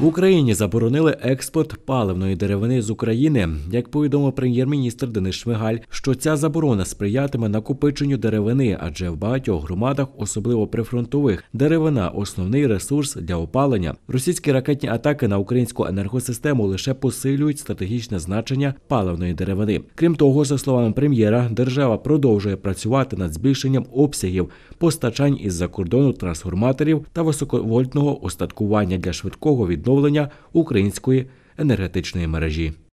В Україні заборонили експорт паливної деревини з України. Як повідомив прем'єр-міністр Денис Шмигаль, що ця заборона сприятиме накопиченню деревини, адже в багатьох громадах, особливо прифронтових, деревина основний ресурс для опалення. Російські ракетні атаки на українську енергосистему лише посилюють стратегічне значення паливної деревини. Крім того, за словами прем'єра, держава продовжує працювати над збільшенням обсягів постачань із за кордону трансформаторів та високовольтного остаткування для швидкого відновлення відновлення української енергетичної мережі.